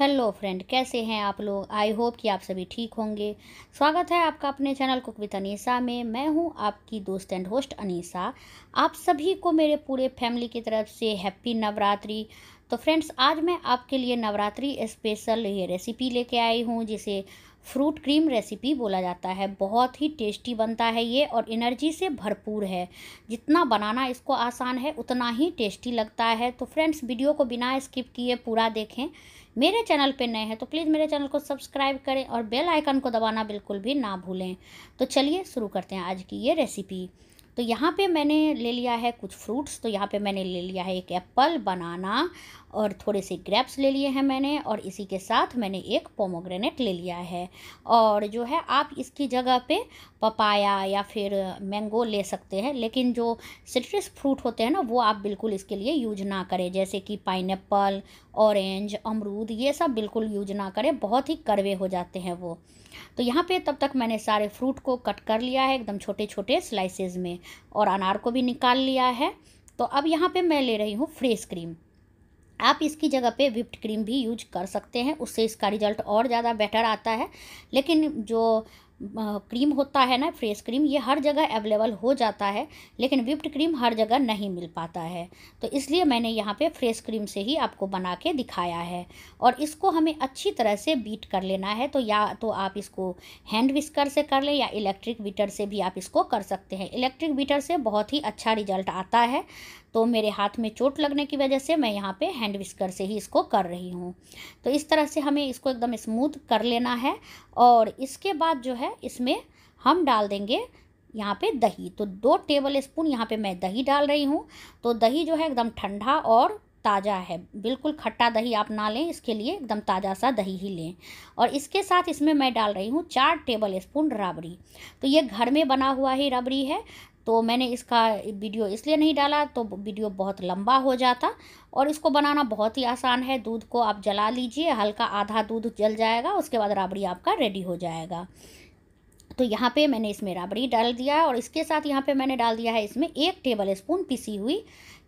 hello friend कैसे हैं आप लोग आई होप कि आप सभी ठीक होंगे स्वागत है आपका अपने चैनल कुक विद अनीसा में मैं हूं आपकी दोस्त एंड होस्ट अनीसा आप सभी को मेरे पूरे फैमिली की तरफ से हैप्पी नवरात्रि तो फ्रेंड्स आज मैं आपके लिए नवरात्रि स्पेशल ये रेसिपी लेके आई हूँ जिसे फ्रूट क्रीम रेसिपी बोला जाता है बहुत ही टेस्टी बनता है ये और एनर्जी से भरपूर है जितना बनाना इसको आसान है उतना ही टेस्टी लगता है तो फ्रेंड्स वीडियो को बिना स्किप किए पूरा देखें मेरे चैनल पे नए हैं तो प्लीज़ मेरे चैनल को सब्सक्राइब करें और बेल आइकन को दबाना बिल्कुल भी ना भूलें तो चलिए शुरू करते हैं आज की ये रेसिपी तो यहाँ पे मैंने ले लिया है कुछ फ्रूट्स तो यहाँ पे मैंने ले लिया है एक एप्पल बनाना और थोड़े से ग्रेप्स ले लिए हैं मैंने और इसी के साथ मैंने एक पोमोग्रेनेट ले लिया है और जो है आप इसकी जगह पे पपाया या फिर मैंगो ले सकते हैं लेकिन जो सिट्रस फ्रूट होते हैं ना वो आप बिल्कुल इसके लिए यूज ना करें जैसे कि पाइन ऑरेंज अमरूद ये सब बिल्कुल यूज ना करें बहुत ही कड़वे हो जाते हैं वो तो यहाँ पे तब तक मैंने सारे फ्रूट को कट कर लिया है एकदम छोटे छोटे स्लाइसेस में और अनार को भी निकाल लिया है तो अब यहाँ पे मैं ले रही हूँ फ्रेश क्रीम आप इसकी जगह पे विप्ड क्रीम भी यूज कर सकते हैं उससे इसका रिजल्ट और ज़्यादा बेटर आता है लेकिन जो क्रीम होता है ना फ्रेश क्रीम ये हर जगह अवेलेबल हो जाता है लेकिन विप्ड क्रीम हर जगह नहीं मिल पाता है तो इसलिए मैंने यहाँ पे फ्रेश क्रीम से ही आपको बना के दिखाया है और इसको हमें अच्छी तरह से बीट कर लेना है तो या तो आप इसको हैंड विस्कर से कर लें या इलेक्ट्रिक बीटर से भी आप इसको कर सकते हैं इलेक्ट्रिक बीटर से बहुत ही अच्छा रिजल्ट आता है तो मेरे हाथ में चोट लगने की वजह से मैं यहाँ पे हैंड विस्कर से ही इसको कर रही हूँ तो इस तरह से हमें इसको एकदम स्मूथ कर लेना है और इसके बाद जो है इसमें हम डाल देंगे यहाँ पे दही तो दो टेबल स्पून यहाँ पे मैं दही डाल रही हूँ तो दही जो है एकदम ठंडा और ताज़ा है बिल्कुल खट्टा दही आप ना लें इसके लिए एकदम ताज़ा सा दही ही लें और इसके साथ इसमें मैं डाल रही हूँ चार टेबल स्पून रबड़ी तो ये घर में बना हुआ ही रबड़ी है तो मैंने इसका वीडियो इसलिए नहीं डाला तो वीडियो बहुत लंबा हो जाता और इसको बनाना बहुत ही आसान है दूध को आप जला लीजिए हल्का आधा दूध जल जाएगा उसके बाद राबड़ी आपका रेडी हो जाएगा तो यहाँ पे मैंने इसमें राबड़ी डाल दिया है और इसके साथ यहाँ पे मैंने डाल दिया है इसमें एक टेबल स्पून पिसी हुई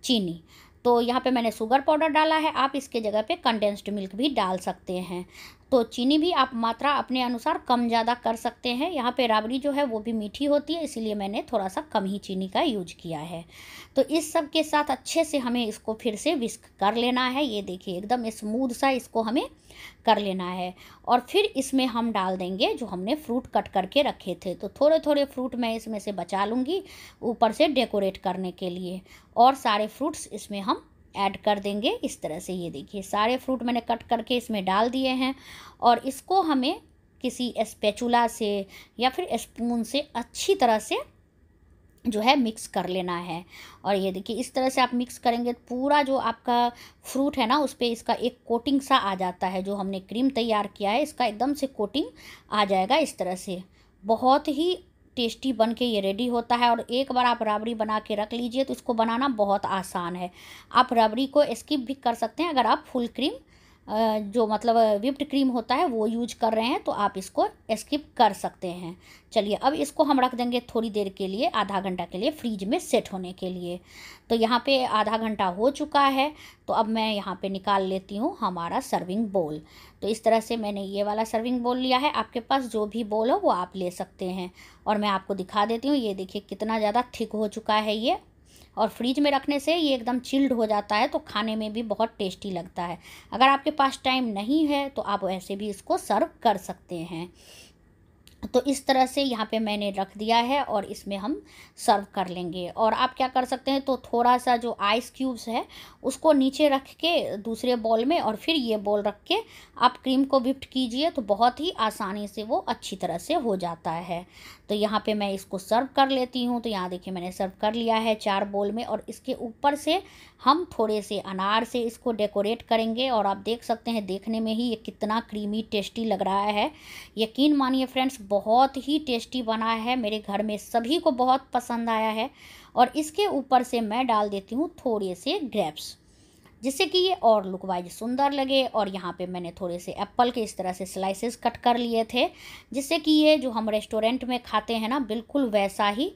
चीनी तो यहाँ पे मैंने शुगर पाउडर डाला है आप इसके जगह पे कंडेंस्ड मिल्क भी डाल सकते हैं तो चीनी भी आप मात्रा अपने अनुसार कम ज़्यादा कर सकते हैं यहाँ पे राबड़ी जो है वो भी मीठी होती है इसीलिए मैंने थोड़ा सा कम ही चीनी का यूज किया है तो इस सब के साथ अच्छे से हमें इसको फिर से विस्क कर लेना है ये देखिए एकदम स्मूद सा इसको हमें कर लेना है और फिर इसमें हम डाल देंगे जो हमने फ्रूट कट करके रखे थे तो थोड़े थोड़े फ्रूट मैं इसमें से बचा लूँगी ऊपर से डेकोरेट करने के लिए और सारे फ्रूट्स इसमें हम ऐड कर देंगे इस तरह से ये देखिए सारे फ्रूट मैंने कट करके इसमें डाल दिए हैं और इसको हमें किसी स्पेचुला से या फिर स्पून से अच्छी तरह से जो है मिक्स कर लेना है और ये देखिए इस तरह से आप मिक्स करेंगे पूरा जो आपका फ्रूट है ना उस पर इसका एक कोटिंग सा आ जाता है जो हमने क्रीम तैयार किया है इसका एकदम से कोटिंग आ जाएगा इस तरह से बहुत ही टेस्टी बन के ये रेडी होता है और एक बार आप राबड़ी बना के रख लीजिए तो इसको बनाना बहुत आसान है आप रबड़ी को स्किप भी कर सकते हैं अगर आप फुल क्रीम जो मतलब विप्ड क्रीम होता है वो यूज कर रहे हैं तो आप इसको स्किप कर सकते हैं चलिए अब इसको हम रख देंगे थोड़ी देर के लिए आधा घंटा के लिए फ्रिज में सेट होने के लिए तो यहाँ पे आधा घंटा हो चुका है तो अब मैं यहाँ पे निकाल लेती हूँ हमारा सर्विंग बोल तो इस तरह से मैंने ये वाला सर्विंग बोल लिया है आपके पास जो भी बोल हो वो आप ले सकते हैं और मैं आपको दिखा देती हूँ ये देखिए कितना ज़्यादा थिक हो चुका है ये और फ्रिज में रखने से ये एकदम चिल्ड हो जाता है तो खाने में भी बहुत टेस्टी लगता है अगर आपके पास टाइम नहीं है तो आप वैसे भी इसको सर्व कर सकते हैं तो इस तरह से यहाँ पे मैंने रख दिया है और इसमें हम सर्व कर लेंगे और आप क्या कर सकते हैं तो थोड़ा सा जो आइस क्यूब्स है उसको नीचे रख के दूसरे बॉल में और फिर ये बॉल रख के आप क्रीम को विफ्ट कीजिए तो बहुत ही आसानी से वो अच्छी तरह से हो जाता है तो यहाँ पे मैं इसको सर्व कर लेती हूँ तो यहाँ देखिए मैंने सर्व कर लिया है चार बॉल में और इसके ऊपर से हम थोड़े से अनार से इसको डेकोरेट करेंगे और आप देख सकते हैं देखने में ही ये कितना क्रीमी टेस्टी लग रहा है यकीन मानिए फ्रेंड्स बहुत ही टेस्टी बना है मेरे घर में सभी को बहुत पसंद आया है और इसके ऊपर से मैं डाल देती हूँ थोड़े से ग्रेप्स जिससे कि ये और लुक वाइज सुंदर लगे और यहाँ पे मैंने थोड़े से एप्पल के इस तरह से स्लाइसेस कट कर लिए थे जिससे कि ये जो हम रेस्टोरेंट में खाते हैं ना बिल्कुल वैसा ही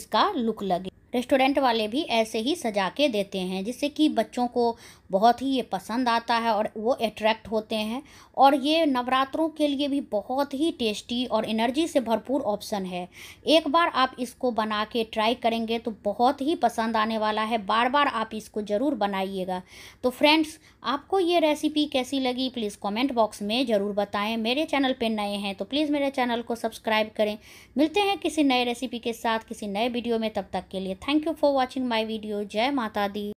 इसका लुक लगे रेस्टोरेंट वाले भी ऐसे ही सजा के देते हैं जिससे कि बच्चों को बहुत ही ये पसंद आता है और वो अट्रैक्ट होते हैं और ये नवरात्रों के लिए भी बहुत ही टेस्टी और एनर्जी से भरपूर ऑप्शन है एक बार आप इसको बना के ट्राई करेंगे तो बहुत ही पसंद आने वाला है बार बार आप इसको ज़रूर बनाइएगा तो फ्रेंड्स आपको ये रेसिपी कैसी लगी प्लीज़ कॉमेंट बॉक्स में ज़रूर बताएँ मेरे चैनल पर नए हैं तो प्लीज़ मेरे चैनल को सब्सक्राइब करें मिलते हैं किसी नए रेसिपी के साथ किसी नए वीडियो में तब तक के लिए thank you for watching my video जय माता दी